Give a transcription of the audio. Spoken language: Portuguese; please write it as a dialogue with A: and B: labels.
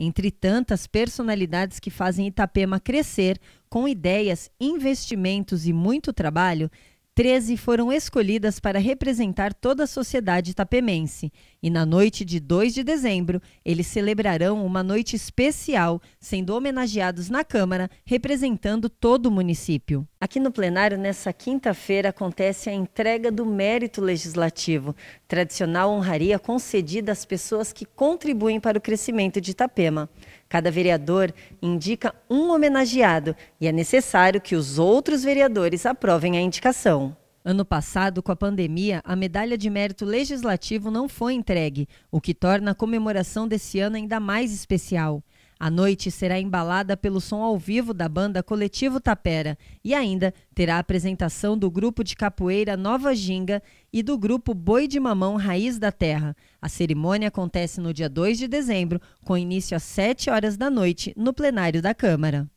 A: entre tantas personalidades que fazem Itapema crescer com ideias, investimentos e muito trabalho, 13 foram escolhidas para representar toda a sociedade itapemense. E na noite de 2 de dezembro, eles celebrarão uma noite especial, sendo homenageados na Câmara, representando todo o município. Aqui no plenário, nessa quinta-feira, acontece a entrega do mérito legislativo, tradicional honraria concedida às pessoas que contribuem para o crescimento de Itapema. Cada vereador indica um homenageado e é necessário que os outros vereadores aprovem a indicação. Ano passado, com a pandemia, a medalha de mérito legislativo não foi entregue, o que torna a comemoração desse ano ainda mais especial. A noite será embalada pelo som ao vivo da banda Coletivo Tapera e ainda terá a apresentação do grupo de capoeira Nova Ginga e do grupo Boi de Mamão Raiz da Terra. A cerimônia acontece no dia 2 de dezembro, com início às 7 horas da noite, no plenário da Câmara.